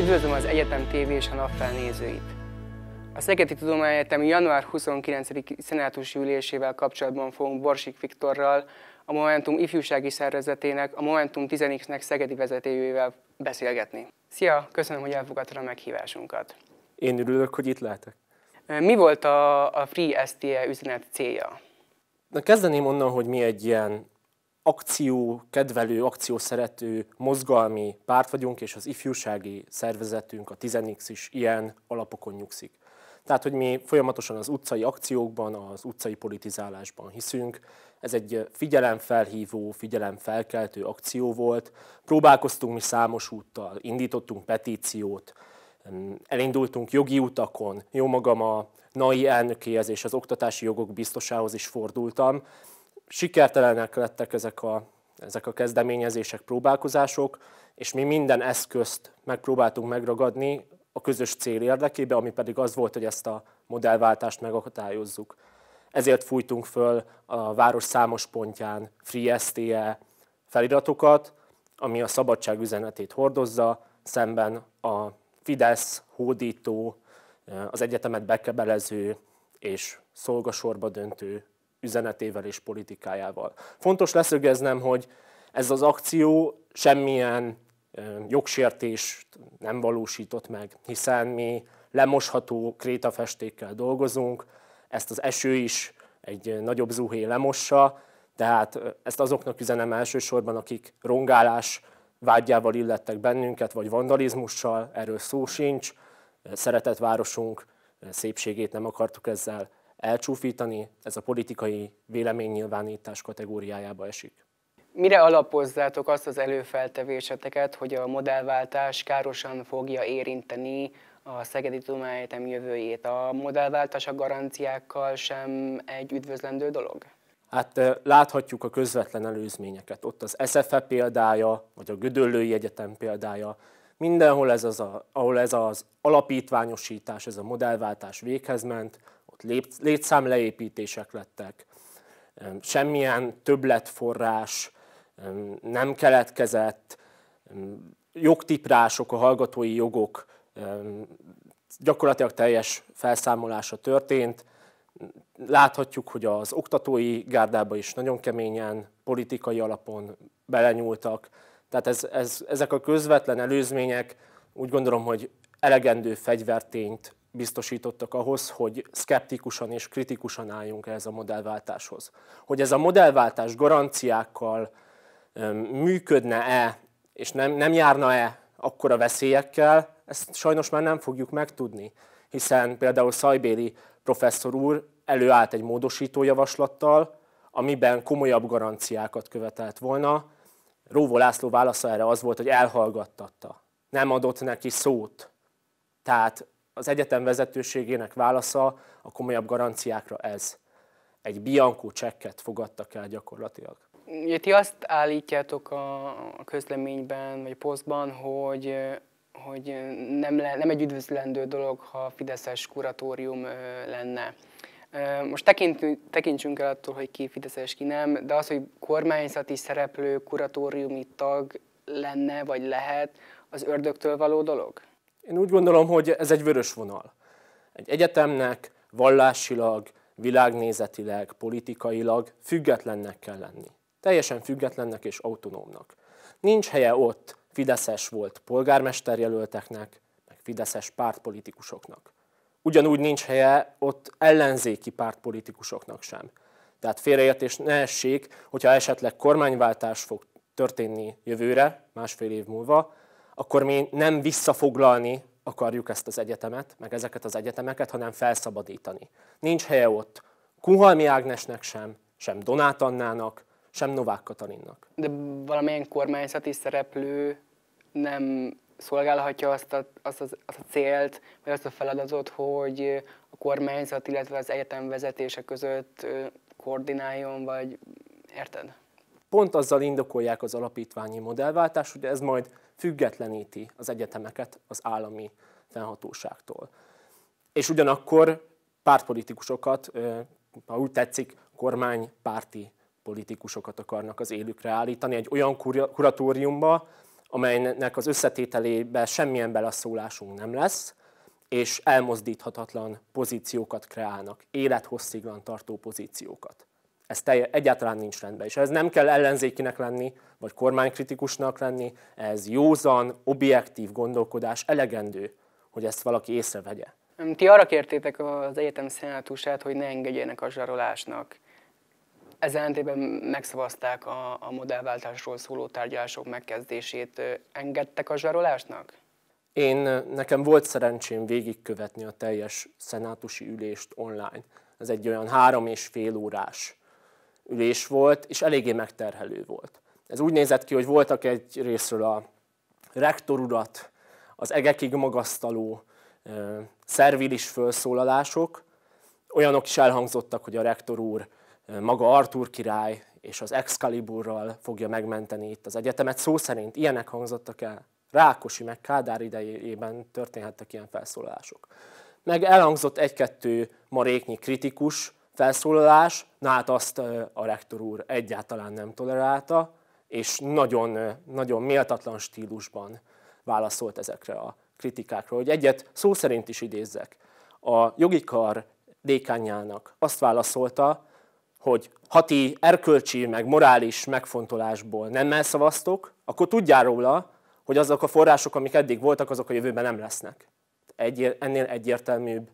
Üdvözlöm az Egyetem TV és a Naptál nézőit! A Szegedi Egyetem január 29. szenátusi ülésével kapcsolatban fogunk Borsik Viktorral, a Momentum ifjúsági szervezetének, a Momentum 10X-nek szegedi vezetőjével beszélgetni. Szia, köszönöm, hogy elfogadtad a meghívásunkat. Én örülök, hogy itt lehetek. Mi volt a, a Free STE üzenet célja? Na, kezdeném onnan, hogy mi egy ilyen akció kedvelő, akció szerető mozgalmi párt vagyunk, és az ifjúsági szervezetünk, a 10X is ilyen alapokon nyugszik. Tehát, hogy mi folyamatosan az utcai akciókban, az utcai politizálásban hiszünk. Ez egy figyelemfelhívó, figyelemfelkeltő akció volt. Próbálkoztunk mi számos úttal, indítottunk petíciót, elindultunk jogi utakon, jó magam a NAI elnökéhez és az oktatási jogok biztosához is fordultam, sikertelenek lettek ezek a, ezek a kezdeményezések, próbálkozások, és mi minden eszközt megpróbáltunk megragadni a közös cél érdekében, ami pedig az volt, hogy ezt a modellváltást megakadályozzuk. Ezért fújtunk föl a város számos pontján Free STE feliratokat, ami a szabadság üzenetét hordozza, szemben a Fidesz hódító, az egyetemet bekebelező és szolgasorba döntő üzenetével és politikájával. Fontos leszögeznem, hogy ez az akció semmilyen jogsértést nem valósított meg, hiszen mi lemosható krétafestékkel dolgozunk, ezt az eső is egy nagyobb zuhé lemossa, tehát ezt azoknak üzenem elsősorban, akik rongálás vágyával illettek bennünket, vagy vandalizmussal, erről szó sincs, szeretett városunk szépségét nem akartuk ezzel elcsúfítani, ez a politikai véleménynyilvánítás kategóriájába esik. Mire alapozzátok azt az előfeltevéseteket, hogy a modellváltás károsan fogja érinteni a Szegedi Tudományegyetem jövőjét? A modellváltás a garanciákkal sem egy üdvözlendő dolog? Hát láthatjuk a közvetlen előzményeket. Ott az SFE példája, vagy a Gödöllői Egyetem példája, mindenhol ez az, a, ahol ez az alapítványosítás, ez a modellváltás véghez ment, ott létszámleépítések lettek, semmilyen többletforrás nem keletkezett, jogtiprások, a hallgatói jogok gyakorlatilag teljes felszámolása történt. Láthatjuk, hogy az oktatói gárdába is nagyon keményen, politikai alapon belenyúltak. Tehát ez, ez, ezek a közvetlen előzmények úgy gondolom, hogy elegendő fegyvertényt biztosítottak ahhoz, hogy szkeptikusan és kritikusan álljunk ehhez a modellváltáshoz. Hogy ez a modellváltás garanciákkal működne-e, és nem, nem járna-e akkora veszélyekkel, ezt sajnos már nem fogjuk megtudni, hiszen például Szajbéli professzor úr előállt egy módosító javaslattal, amiben komolyabb garanciákat követelt volna. Róvó László válasza erre az volt, hogy elhallgattatta. Nem adott neki szót. Tehát az egyetem vezetőségének válasza a komolyabb garanciákra ez. Egy Bianco csekket fogadtak el gyakorlatilag. ti azt állítjátok a közleményben, vagy posztban, hogy, hogy nem, le, nem egy üdvözlendő dolog, ha Fideszes kuratórium lenne. Most tekintsünk el attól, hogy ki Fideszes, ki nem, de az, hogy kormányzati szereplő, kuratóriumi tag lenne, vagy lehet, az ördögtől való dolog? Én úgy gondolom, hogy ez egy vörös vonal. Egy egyetemnek vallásilag, világnézetileg, politikailag függetlennek kell lenni. Teljesen függetlennek és autonómnak. Nincs helye ott Fideszes volt polgármesterjelölteknek, meg Fideszes pártpolitikusoknak. Ugyanúgy nincs helye ott ellenzéki pártpolitikusoknak sem. Tehát félreértés ne essék, hogyha esetleg kormányváltás fog történni jövőre, másfél év múlva, akkor mi nem visszafoglalni akarjuk ezt az egyetemet, meg ezeket az egyetemeket, hanem felszabadítani. Nincs helye ott Kuhalmi Ágnesnek sem, sem Donát Annának, sem Novák Katalinnak. De valamilyen kormányzati szereplő nem szolgálhatja azt a, azt, az, azt a célt, vagy azt a feladatot, hogy a kormányzat, illetve az egyetem vezetése között koordináljon, vagy érted? Pont azzal indokolják az alapítványi modellváltást, hogy ez majd függetleníti az egyetemeket az állami fennhatóságtól. És ugyanakkor pártpolitikusokat, ha úgy tetszik, kormánypárti politikusokat akarnak az élükre állítani egy olyan kuratóriumba, amelynek az összetételében semmilyen beleszólásunk nem lesz, és elmozdíthatatlan pozíciókat kreálnak, élethossziglan tartó pozíciókat ez telje, egyáltalán nincs rendben. És ez nem kell ellenzékinek lenni, vagy kormánykritikusnak lenni, ez józan, objektív gondolkodás elegendő, hogy ezt valaki észrevegye. Ti arra kértétek az egyetem szenátusát, hogy ne engedjenek a zsarolásnak. Ez ellentében megszavazták a, a modellváltásról szóló tárgyalások megkezdését. Engedtek a zsarolásnak? Én, nekem volt szerencsém végigkövetni a teljes szenátusi ülést online. Ez egy olyan három és fél órás ülés volt, és eléggé megterhelő volt. Ez úgy nézett ki, hogy voltak egy részről a rektorurat, az egekig magasztaló szervilis felszólalások. Olyanok is elhangzottak, hogy a rektor úr maga Artur király és az Excaliburral fogja megmenteni itt az egyetemet. Szó szerint ilyenek hangzottak el. Rákosi meg Kádár idejében történhettek ilyen felszólalások. Meg elhangzott egy-kettő maréknyi kritikus, felszólalás, na hát azt a rektor úr egyáltalán nem tolerálta, és nagyon, nagyon méltatlan stílusban válaszolt ezekre a kritikákra. Hogy egyet szó szerint is idézzek. A jogikar dékányának azt válaszolta, hogy ha ti erkölcsi, meg morális megfontolásból nem elszavaztok, akkor tudjál róla, hogy azok a források, amik eddig voltak, azok a jövőben nem lesznek. Egy, ennél egyértelműbb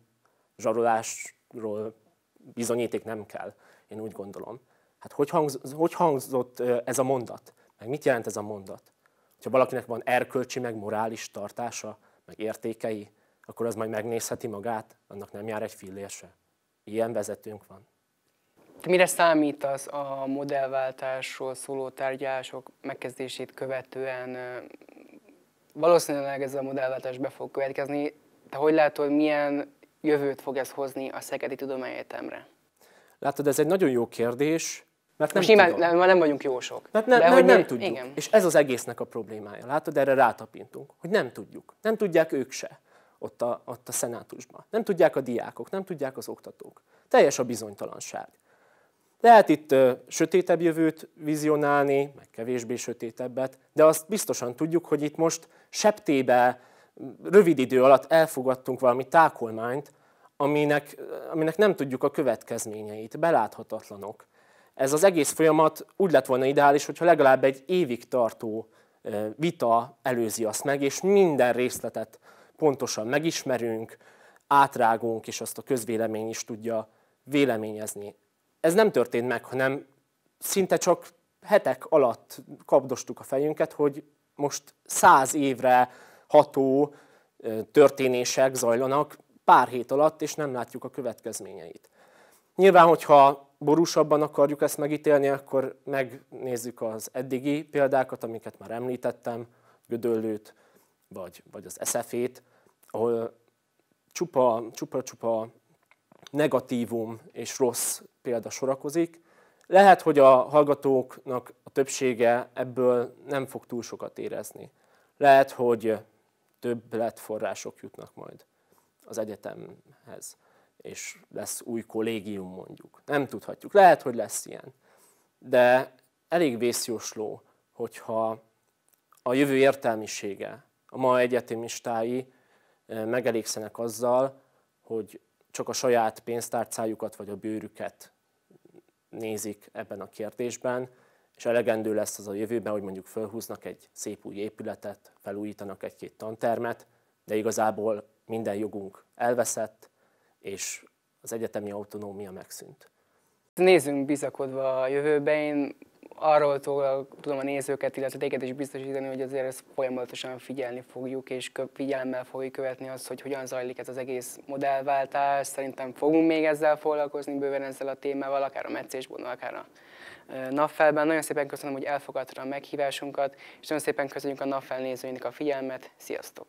zsarolásról bizonyíték nem kell, én úgy gondolom. Hát hogy, hangz, hogy hangzott ez a mondat? Meg mit jelent ez a mondat? Ha valakinek van erkölcsi, meg morális tartása, meg értékei, akkor az majd megnézheti magát, annak nem jár egy fillér se. Ilyen vezetőnk van. Te mire számítasz a modellváltásról szóló tárgyalások megkezdését követően? Valószínűleg ez a modellváltás be fog következni. Te hogy látod, milyen jövőt fog ez hozni a Szegedi Tudományegyetemre? Látod, ez egy nagyon jó kérdés, mert nem Most nyilván tudom. Nem, nem vagyunk jósok. Mert ne, de, nem, hogy nem, tudjuk. Igen. És ez az egésznek a problémája. Látod, erre rátapintunk, hogy nem tudjuk. Nem tudják ők se ott a, ott a szenátusban. Nem tudják a diákok, nem tudják az oktatók. Teljes a bizonytalanság. Lehet itt ö, sötétebb jövőt vizionálni, meg kevésbé sötétebbet, de azt biztosan tudjuk, hogy itt most septébe rövid idő alatt elfogadtunk valami tákolmányt, aminek, aminek nem tudjuk a következményeit, beláthatatlanok. Ez az egész folyamat úgy lett volna ideális, hogyha legalább egy évig tartó vita előzi azt meg, és minden részletet pontosan megismerünk, átrágunk, és azt a közvélemény is tudja véleményezni. Ez nem történt meg, hanem szinte csak hetek alatt kapdostuk a fejünket, hogy most száz évre ható történések zajlanak pár hét alatt, és nem látjuk a következményeit. Nyilván, hogyha borúsabban akarjuk ezt megítélni, akkor megnézzük az eddigi példákat, amiket már említettem, Gödöllőt, vagy, vagy az eszefét, ahol csupa-csupa negatívum és rossz példa sorakozik. Lehet, hogy a hallgatóknak a többsége ebből nem fog túl sokat érezni. Lehet, hogy több források jutnak majd az egyetemhez, és lesz új kollégium mondjuk. Nem tudhatjuk. Lehet, hogy lesz ilyen. De elég vészjósló, hogyha a jövő értelmisége, a ma egyetemistái megelégszenek azzal, hogy csak a saját pénztárcájukat vagy a bőrüket nézik ebben a kérdésben, és elegendő lesz az a jövőben, hogy mondjuk fölhúznak egy szép új épületet, felújítanak egy-két tantermet, de igazából minden jogunk elveszett, és az egyetemi autonómia megszűnt. Nézzünk bizakodva a jövőbe, én arról tudom a nézőket, illetve téged is biztosítani, hogy azért ezt folyamatosan figyelni fogjuk, és figyelemmel fogjuk követni azt, hogy hogyan zajlik ez az egész modellváltás. Szerintem fogunk még ezzel foglalkozni, bőven ezzel a témával, akár a meccésbónon, akár a napfelben. Nagyon szépen köszönöm, hogy elfogadta a meghívásunkat, és nagyon szépen köszönjük a napfel nézőinek a figyelmet. Sziasztok!